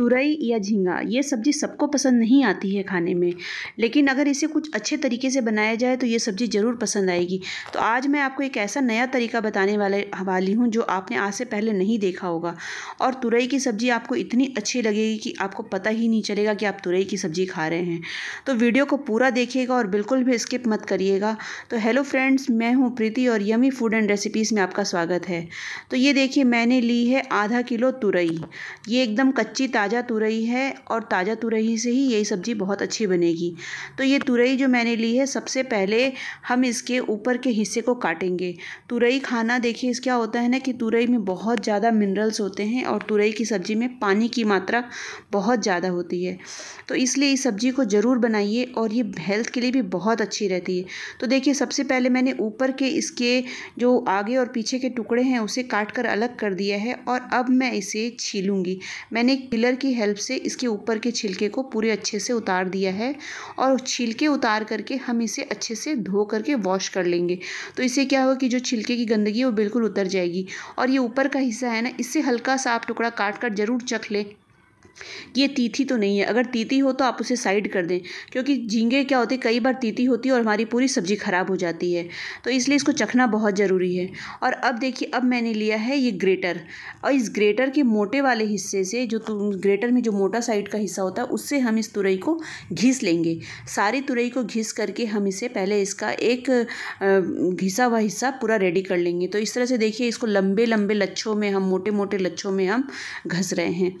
तुरई या झींगा ये सब्ज़ी सबको पसंद नहीं आती है खाने में लेकिन अगर इसे कुछ अच्छे तरीके से बनाया जाए तो ये सब्ज़ी ज़रूर पसंद आएगी तो आज मैं आपको एक ऐसा नया तरीका बताने वाले वाली हूँ जो आपने आज से पहले नहीं देखा होगा और तुरई की सब्ज़ी आपको इतनी अच्छी लगेगी कि आपको पता ही नहीं चलेगा कि आप तुरई की सब्ज़ी खा रहे हैं तो वीडियो को पूरा देखिएगा और बिल्कुल भी स्किप मत करिएगा तो हेलो फ्रेंड्स मैं हूँ प्रीति और यमी फूड एंड रेसिपीज़ में आपका स्वागत है तो ये देखिए मैंने ली है आधा किलो तुरई ये एकदम कच्ची ताज ताज़ा तुरई है और ताज़ा तुरई से ही यही सब्ज़ी बहुत अच्छी बनेगी तो ये तुरई जो मैंने ली है सबसे पहले हम इसके ऊपर के हिस्से को काटेंगे तुरई खाना देखिए इस क्या होता है ना कि तुरई में बहुत ज़्यादा मिनरल्स होते हैं और तुरई की सब्ज़ी में पानी की मात्रा बहुत ज़्यादा होती है तो इसलिए इस सब्ज़ी को ज़रूर बनाइए और ये हेल्थ के लिए भी बहुत अच्छी रहती है तो देखिए सबसे पहले मैंने ऊपर के इसके जो आगे और पीछे के टुकड़े हैं उसे काट कर अलग कर दिया है और अब मैं इसे छीलूँगी मैंने किलर की हेल्प से इसके ऊपर के छिलके को पूरे अच्छे से उतार दिया है और छिलके उतार करके हम इसे अच्छे से धो करके वॉश कर लेंगे तो इससे क्या होगा कि जो छिलके की गंदगी है वो बिल्कुल उतर जाएगी और ये ऊपर का हिस्सा है ना इससे हल्का सा आप टुकड़ा काट कर ज़रूर चख लें कि ये तीथी तो नहीं है अगर तीती हो तो आप उसे साइड कर दें क्योंकि झींगे क्या होते कई बार तीती होती है और हमारी पूरी सब्ज़ी ख़राब हो जाती है तो इसलिए इसको चखना बहुत ज़रूरी है और अब देखिए अब मैंने लिया है ये ग्रेटर और इस ग्रेटर के मोटे वाले हिस्से से जो ग्रेटर में जो मोटा साइड का हिस्सा होता है उससे हम इस तुरई को घिस लेंगे सारी तुरई को घिस करके हम इसे पहले इसका एक घिसा हुआ हिस्सा पूरा रेडी कर लेंगे तो इस तरह से देखिए इसको लंबे लंबे लच्छों में हम मोटे मोटे लच्छों में हम घस रहे हैं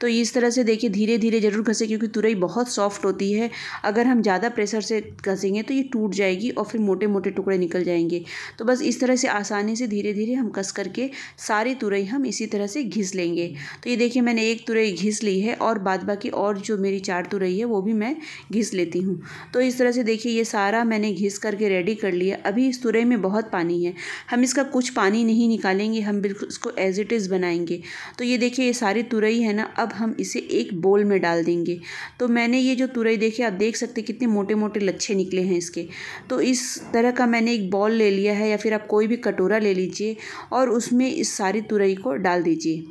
तो इस तरह से देखिए धीरे धीरे ज़रूर घसे क्योंकि तुरई बहुत सॉफ्ट होती है अगर हम ज़्यादा प्रेशर से घसेंगे तो ये टूट जाएगी और फिर मोटे मोटे टुकड़े निकल जाएंगे तो बस इस तरह से आसानी से धीरे धीरे हम कस करके सारी तुरई हम इसी तरह से घिस लेंगे तो ये देखिए मैंने एक तुरई घिस ली है और बाद बाकी और जो मेरी चार तुरई है वो भी मैं घिस लेती हूँ तो इस तरह से देखिए ये सारा मैंने घिस करके रेडी कर लिया अभी इस तुरई में बहुत पानी है हम इसका कुछ पानी नहीं निकालेंगे हम बिल्कुल इसको एज इट इज़ बनाएंगे तो ये देखिए ये सारी तुरई है ना अब हम इसे एक बोल में डाल देंगे तो मैंने ये जो तुरई देखी आप देख सकते कितने मोटे मोटे लच्छे निकले हैं इसके तो इस तरह का मैंने एक बॉल ले लिया है या फिर आप कोई भी कटोरा ले लीजिए और उसमें इस सारी तुरई को डाल दीजिए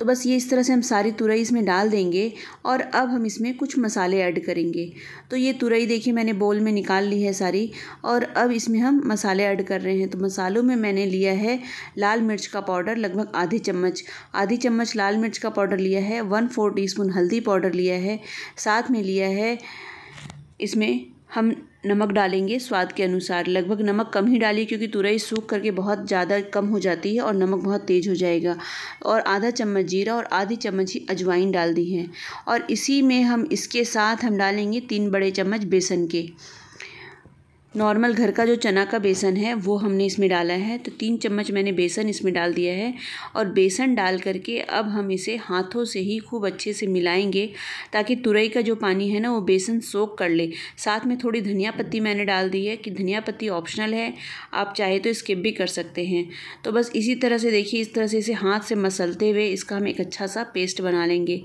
तो बस ये इस तरह से हम सारी तुरई इसमें डाल देंगे और अब हम इसमें कुछ मसाले ऐड करेंगे तो ये तुरई देखिए मैंने बोल में निकाल ली है सारी और अब इसमें हम मसाले ऐड कर रहे हैं तो मसालों में मैंने लिया है लाल मिर्च का पाउडर लगभग आधी चम्मच आधी चम्मच लाल मिर्च का पाउडर लिया है वन फोर टी हल्दी पाउडर लिया है साथ में लिया है इसमें हम नमक डालेंगे स्वाद के अनुसार लगभग नमक कम ही डालिए क्योंकि तुरई सूख करके बहुत ज़्यादा कम हो जाती है और नमक बहुत तेज़ हो जाएगा और आधा चम्मच जीरा और आधी चम्मच ही अजवाइन डाल दी है और इसी में हम इसके साथ हम डालेंगे तीन बड़े चम्मच बेसन के नॉर्मल घर का जो चना का बेसन है वो हमने इसमें डाला है तो तीन चम्मच मैंने बेसन इसमें डाल दिया है और बेसन डाल करके अब हम इसे हाथों से ही खूब अच्छे से मिलाएंगे ताकि तुरई का जो पानी है ना वो बेसन सोख कर ले साथ में थोड़ी धनिया पत्ती मैंने डाल दी है कि धनिया पत्ती ऑप्शनल है आप चाहे तो स्किप भी कर सकते हैं तो बस इसी तरह से देखिए इस तरह से इसे हाथ से मसलते हुए इसका हम एक अच्छा सा पेस्ट बना लेंगे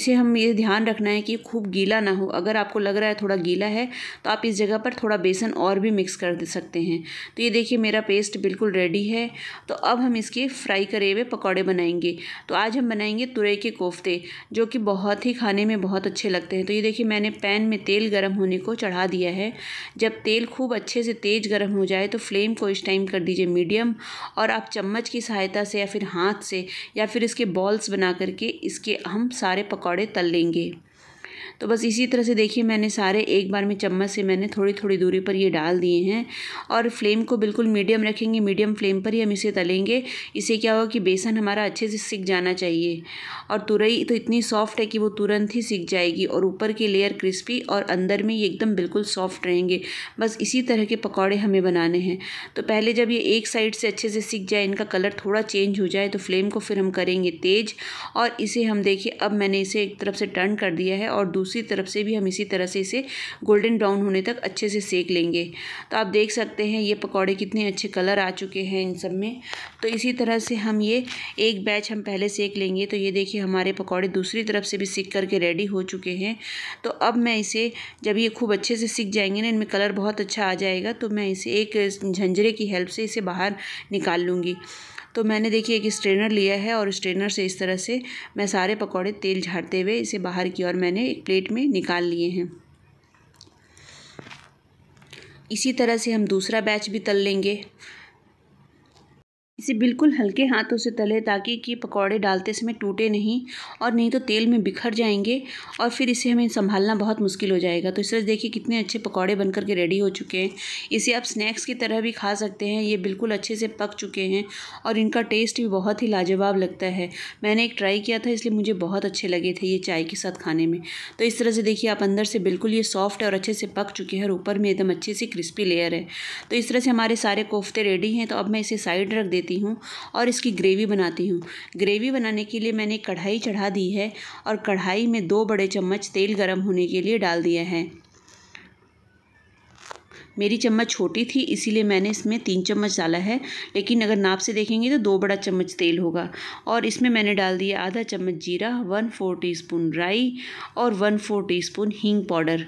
इसे हम ये ध्यान रखना है कि खूब गीला ना हो अगर आपको लग रहा है थोड़ा गीला है तो आप इस जगह पर थोड़ा बेसन और भी मिक्स कर दे सकते हैं तो ये देखिए मेरा पेस्ट बिल्कुल रेडी है तो अब हम इसके फ्राई करे हुए पकौड़े बनाएंगे तो आज हम बनाएंगे तुरई के कोफ्ते जो कि बहुत ही खाने में बहुत अच्छे लगते हैं तो ये देखिए मैंने पैन में तेल गर्म होने को चढ़ा दिया है जब तेल खूब अच्छे से तेज़ गर्म हो जाए तो फ्लेम को इस टाइम कर दीजिए मीडियम और आप चम्मच की सहायता से या फिर हाथ से या फिर इसके बॉल्स बना करके इसके हम सारे पकौड़े तल लेंगे तो बस इसी तरह से देखिए मैंने सारे एक बार में चम्मच से मैंने थोड़ी थोड़ी दूरी पर ये डाल दिए हैं और फ्लेम को बिल्कुल मीडियम रखेंगे मीडियम फ्लेम पर ही हम इसे तलेंगे इससे क्या होगा कि बेसन हमारा अच्छे से सीख जाना चाहिए और तुरई तो इतनी सॉफ्ट है कि वो तुरंत ही सीख जाएगी और ऊपर की लेयर क्रिस्पी और अंदर में ये एकदम बिल्कुल सॉफ्ट रहेंगे बस इसी तरह के पकौड़े हमें बनाने हैं तो पहले जब ये एक साइड से अच्छे से सीख जाए इनका कलर थोड़ा चेंज हो जाए तो फ्लेम को फिर हम करेंगे तेज़ और इसे हम देखिए अब मैंने इसे एक तरफ से टर्न कर दिया है और दूसरी दूसरी तरफ से भी हम इसी तरह से इसे गोल्डन ब्राउन होने तक अच्छे से सेक लेंगे तो आप देख सकते हैं ये पकौड़े कितने अच्छे कलर आ चुके हैं इन सब में तो इसी तरह से हम ये एक बैच हम पहले सेक लेंगे तो ये देखिए हमारे पकौड़े दूसरी तरफ से भी सीख करके रेडी हो चुके हैं तो अब मैं इसे जब ये खूब अच्छे से सीख जाएंगे ना इनमें कलर बहुत अच्छा आ जाएगा तो मैं इसे एक झंझरे की हेल्प से इसे बाहर निकाल लूँगी तो मैंने देखिए एक स्ट्रेनर लिया है और स्ट्रेनर से इस तरह से मैं सारे पकौड़े तेल झाड़ते हुए इसे बाहर की और मैंने एक प्लेट प्लेट में निकाल लिए हैं इसी तरह से हम दूसरा बैच भी तल लेंगे इसे बिल्कुल हल्के हाथों से तले ताकि कि पकौड़े डालते समय टूटे नहीं और नहीं तो तेल में बिखर जाएंगे और फिर इसे हमें संभालना बहुत मुश्किल हो जाएगा तो इस तरह देखिए कितने अच्छे पकौड़े बन करके रेडी हो चुके हैं इसे आप स्नैक्स की तरह भी खा सकते हैं ये बिल्कुल अच्छे से पक चुके हैं और इनका टेस्ट भी बहुत ही लाजवाब लगता है मैंने एक ट्राई किया था इसलिए मुझे बहुत अच्छे लगे थे ये चाय के साथ खाने में तो इस तरह से देखिए आप अंदर से बिल्कुल ये सॉफ्ट और अच्छे से पक चुके हैं और ऊपर में एकदम अच्छे से क्रिस्पी लेयर है तो इस तरह से हमारे सारे कोफ्ते रेडी हैं तो अब मैं इसे साइड रख देती लेती हूँ और इसकी ग्रेवी बनाती हूँ ग्रेवी बनाने के लिए मैंने कढ़ाई चढ़ा दी है और कढ़ाई में दो बड़े चम्मच तेल गर्म होने के लिए डाल दिया है मेरी चम्मच छोटी थी इसीलिए मैंने इसमें तीन चम्मच डाला है लेकिन अगर नाप से देखेंगे तो दो बड़ा चम्मच तेल होगा और इसमें मैंने डाल दिया आधा चम्मच जीरा वन फोर टी स्पून राई और वन फोर टी स्पून हींग पाउडर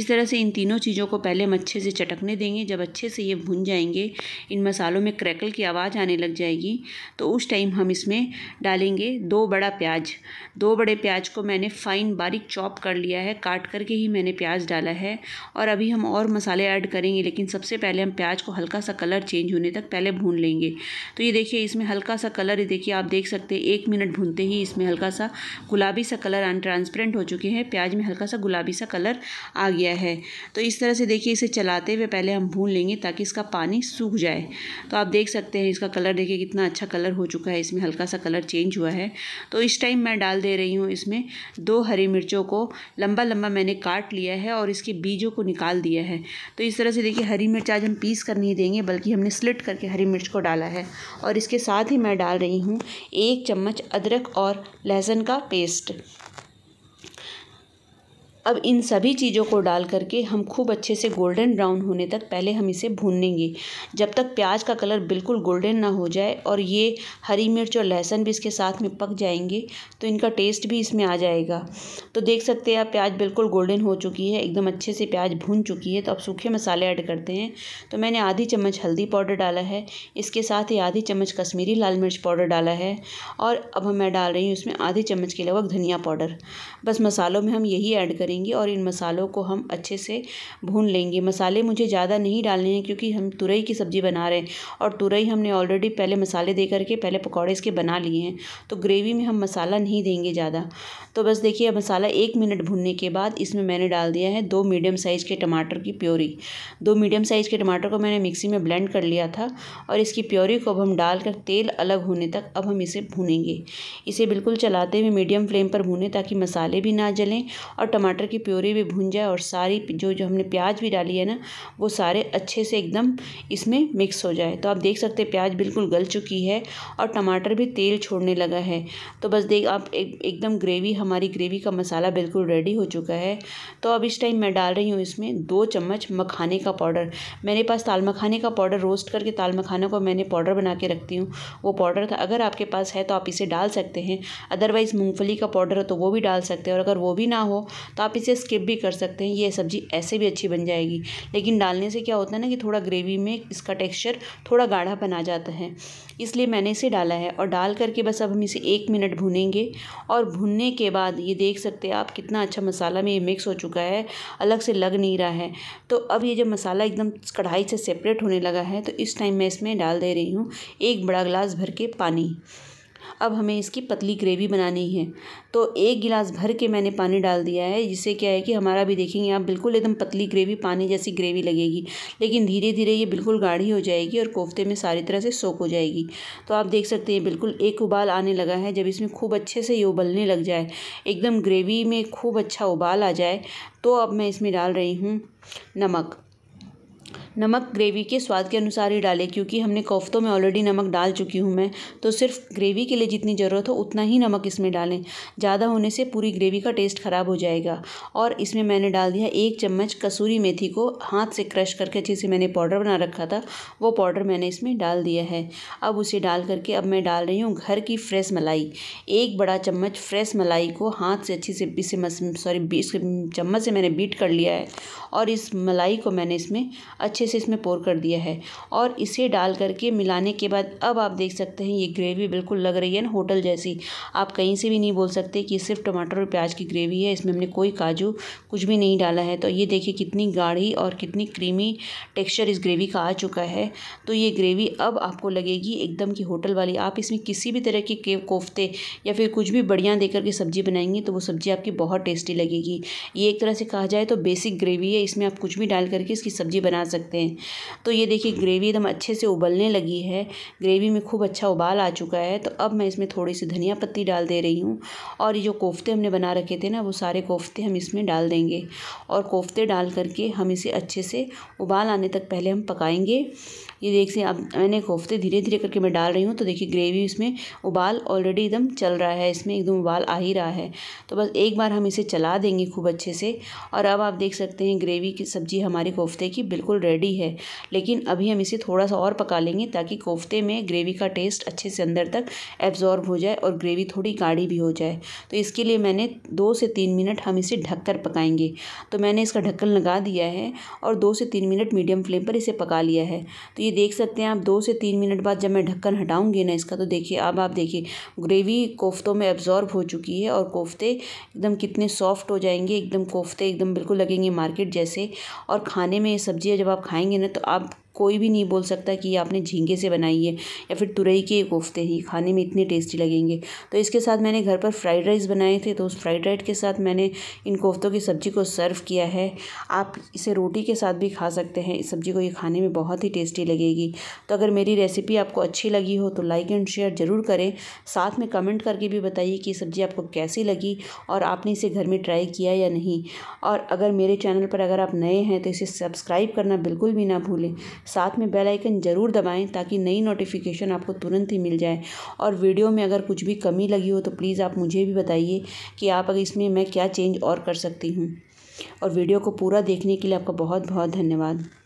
इस तरह से इन तीनों चीज़ों को पहले हम अच्छे से चटकने देंगे जब अच्छे से ये भुन जाएंगे इन मसालों में क्रैकल की आवाज़ आने लग जाएगी तो उस टाइम हम इसमें डालेंगे दो बड़ा प्याज दो बड़े प्याज को मैंने फ़ाइन बारीक चॉप कर लिया है काट करके ही मैंने प्याज डाला है और अभी हम और मसाले ऐड करेंगे लेंगे लेकिन सबसे पहले हम प्याज को हल्का सा कलर चेंज होने तक पहले भून लेंगे तो ये देखिए इसमें हल्का सा कलर ये देखिए आप देख सकते हैं एक मिनट भूनते ही इसमें हल्का सा गुलाबी सा कलर एंड ट्रांसपेरेंट हो चुके हैं प्याज में हल्का सा गुलाबी सा कलर आ गया है तो इस तरह से देखिए इसे चलाते हुए पहले हम भून लेंगे ताकि इसका पानी सूख जाए तो आप देख सकते हैं इसका कलर देखिए कितना अच्छा कलर हो चुका है इसमें हल्का सा कलर चेंज हुआ है तो इस टाइम मैं डाल दे रही हूँ इसमें दो हरी मिर्चों को लंबा लंबा मैंने काट लिया है और इसके बीजों को निकाल दिया है तो इस तरह से से देखिए हरी मिर्च आज हम पीस कर नहीं देंगे बल्कि हमने स्लिट करके हरी मिर्च को डाला है और इसके साथ ही मैं डाल रही हूँ एक चम्मच अदरक और लहसुन का पेस्ट अब इन सभी चीज़ों को डाल करके हम खूब अच्छे से गोल्डन ब्राउन होने तक पहले हम इसे भूनेंगे जब तक प्याज का कलर बिल्कुल गोल्डन ना हो जाए और ये हरी मिर्च और लहसुन भी इसके साथ में पक जाएंगे तो इनका टेस्ट भी इसमें आ जाएगा तो देख सकते हैं आप प्याज बिल्कुल गोल्डन हो चुकी है एकदम अच्छे से प्याज भून चुकी है तो अब सूखे मसाले ऐड करते हैं तो मैंने आधी चम्मच हल्दी पाउडर डाला है इसके साथ ही आधी चम्मच कश्मीरी लाल मिर्च पाउडर डाला है और अब मैं डाल रही हूँ इसमें आधी चम्मच के लगभग धनिया पाउडर बस मसालों में हम यही ऐड करें करेंगे और इन मसालों को हम अच्छे से भून लेंगे मसाले मुझे ज़्यादा नहीं डालने हैं क्योंकि हम तुरई की सब्ज़ी बना रहे हैं और तुरई हमने ऑलरेडी पहले मसाले दे करके पहले पकौड़े इसके बना लिए हैं तो ग्रेवी में हम मसाला नहीं देंगे ज़्यादा तो बस देखिए मसाला एक मिनट भूनने के बाद इसमें मैंने डाल दिया है दो मीडियम साइज़ के टमाटर की प्योरी दो मीडियम साइज़ के टमाटर को मैंने मिक्सी में ब्लेंड कर लिया था और इसकी प्योरी को अब हम डालकर तेल अलग होने तक अब हम इसे भूनेंगे इसे बिल्कुल चलाते हुए मीडियम फ्लेम पर भूनें ताकि मसाले भी ना जलें और टमाटर टमाटर की प्योरी भी भून जाए और सारी जो जो हमने प्याज भी डाली है ना वो सारे अच्छे से एकदम इसमें मिक्स हो जाए तो आप देख सकते हैं प्याज बिल्कुल गल चुकी है और टमाटर भी तेल छोड़ने लगा है तो बस देख आप एक, एकदम ग्रेवी हमारी ग्रेवी का मसाला बिल्कुल रेडी हो चुका है तो अब इस टाइम मैं डाल रही हूँ इसमें दो चम्मच मखाने का पाउडर मेरे पास ताल मखाने का पाउडर रोस्ट करके ताल मखाना को मैंने पाउडर बना के रखती हूँ वो पाउडर था अगर आपके पास है तो आप इसे डाल सकते हैं अदरवाइज़ मूँगफली का पाउडर हो तो वो भी डाल सकते हैं और अगर वो भी ना हो तो आप आप इसे स्किप भी कर सकते हैं ये सब्ज़ी ऐसे भी अच्छी बन जाएगी लेकिन डालने से क्या होता है ना कि थोड़ा ग्रेवी में इसका टेक्स्चर थोड़ा गाढ़ा बना जाता है इसलिए मैंने इसे डाला है और डाल करके बस अब हम इसे एक मिनट भुनेंगे और भुनने के बाद ये देख सकते हैं आप कितना अच्छा मसाला में ये मिक्स हो चुका है अलग से लग नहीं रहा है तो अब ये जब मसाला एकदम कढ़ाई से सेपरेट होने लगा है तो इस टाइम मैं इसमें डाल दे रही हूँ एक बड़ा ग्लास भर के पानी अब हमें इसकी पतली ग्रेवी बनानी है तो एक गिलास भर के मैंने पानी डाल दिया है जिससे क्या है कि हमारा भी देखेंगे आप बिल्कुल एकदम पतली ग्रेवी पानी जैसी ग्रेवी लगेगी लेकिन धीरे धीरे ये बिल्कुल गाढ़ी हो जाएगी और कोफ्ते में सारी तरह से सोख हो जाएगी तो आप देख सकते हैं बिल्कुल एक उबाल आने लगा है जब इसमें खूब अच्छे से ये उबलने लग जाए एकदम ग्रेवी में खूब अच्छा उबाल आ जाए तो अब मैं इसमें डाल रही हूँ नमक नमक ग्रेवी के स्वाद के अनुसार ही डालें क्योंकि हमने कोफ्तों में ऑलरेडी नमक डाल चुकी हूँ मैं तो सिर्फ ग्रेवी के लिए जितनी ज़रूरत हो उतना ही नमक इसमें डालें ज़्यादा होने से पूरी ग्रेवी का टेस्ट ख़राब हो जाएगा और इसमें मैंने डाल दिया एक चम्मच कसूरी मेथी को हाथ से क्रश करके अच्छे से मैंने पाउडर बना रखा था वो पाउडर मैंने इसमें डाल दिया है अब उसे डाल करके अब मैं डाल रही हूँ घर की फ्रेश मलाई एक बड़ा चम्मच फ्रेश मलाई को हाथ से अच्छे से इसे सॉरी चम्मच से मैंने बीट कर लिया है और इस मलाई को मैंने इसमें अच्छे अच्छे से इसमें पोर कर दिया है और इसे डाल करके मिलाने के बाद अब आप देख सकते हैं ये ग्रेवी बिल्कुल लग रही है ना होटल जैसी आप कहीं से भी नहीं बोल सकते कि सिर्फ टमाटर और प्याज की ग्रेवी है इसमें हमने कोई काजू कुछ भी नहीं डाला है तो ये देखिए कितनी गाढ़ी और कितनी क्रीमी टेक्स्चर इस ग्रेवी का आ चुका है तो ये ग्रेवी अब आपको लगेगी एकदम की होटल वाली आप इसमें किसी भी तरह के कोफ्ते या फिर कुछ भी बढ़िया दे करके सब्ज़ी बनाएंगे तो वो सब्ज़ी आपकी बहुत टेस्टी लगेगी ये एक तरह से कहा जाए तो बेसिक ग्रेवी है इसमें आप कुछ भी डाल करके इसकी सब्ज़ी बना सकते सकते हैं तो ये देखिए ग्रेवी एकदम अच्छे से उबलने लगी है ग्रेवी में खूब अच्छा उबाल आ चुका है तो अब मैं इसमें थोड़ी सी धनिया पत्ती डाल दे रही हूँ और ये जो कोफ्ते हमने बना रखे थे ना वो सारे कोफ्ते हम इसमें डाल देंगे और कोफ्ते डाल करके हम इसे अच्छे से उबाल आने तक पहले हम पकाएंगे ये देख से अब मैंने कोफ्ते धीरे धीरे करके मैं डाल रही हूँ तो देखिए ग्रेवी इसमें उबाल ऑलरेडी एकदम चल रहा है इसमें एकदम उबाल आ ही रहा है तो बस एक बार हम इसे चला देंगे खूब अच्छे से और अब आप देख सकते हैं ग्रेवी की सब्ज़ी हमारे कोफ्ते की बिल्कुल रेडी रेडी है लेकिन अभी हम इसे थोड़ा सा और पका लेंगे ताकि कोफ्ते में ग्रेवी का टेस्ट अच्छे से अंदर तक एब्जॉर्ब हो जाए और ग्रेवी थोड़ी गाढ़ी भी हो जाए तो इसके लिए मैंने दो से तीन मिनट हम इसे ढककर पकाएंगे तो मैंने इसका ढक्कन लगा दिया है और दो से तीन मिनट मीडियम फ्लेम पर इसे पका लिया है तो ये देख सकते हैं आप दो से तीन मिनट बाद जब मैं ढक्कन हटाऊँगी ना इसका तो देखिए अब आप देखिए ग्रेवी कोफ्तों में एब्जॉर्ब हो चुकी है और कोफ्ते एकदम कितने सॉफ्ट हो जाएंगे एकदम कोफ्ते एकदम बिल्कुल लगेंगे मार्केट जैसे और खाने में सब्जियाँ जब आप खाएंगे ना तो आप कोई भी नहीं बोल सकता कि ये आपने झींगे से बनाई है या फिर तुरई के कोफ्ते ही खाने में इतने टेस्टी लगेंगे तो इसके साथ मैंने घर पर फ्राइड राइस बनाए थे तो उस फ्राइड राइस के साथ मैंने इन कोफ्तों की सब्ज़ी को सर्व किया है आप इसे रोटी के साथ भी खा सकते हैं इस सब्ज़ी को ये खाने में बहुत ही टेस्टी लगेगी तो अगर मेरी रेसिपी आपको अच्छी लगी हो तो लाइक एंड शेयर ज़रूर करें साथ में कमेंट करके भी बताइए कि सब्ज़ी आपको कैसी लगी और आपने इसे घर में ट्राई किया या नहीं और अगर मेरे चैनल पर अगर आप नए हैं तो इसे सब्सक्राइब करना बिल्कुल भी ना भूलें साथ में बेल आइकन ज़रूर दबाएं ताकि नई नोटिफिकेशन आपको तुरंत ही मिल जाए और वीडियो में अगर कुछ भी कमी लगी हो तो प्लीज़ आप मुझे भी बताइए कि आप अगर इसमें मैं क्या चेंज और कर सकती हूँ और वीडियो को पूरा देखने के लिए आपका बहुत बहुत धन्यवाद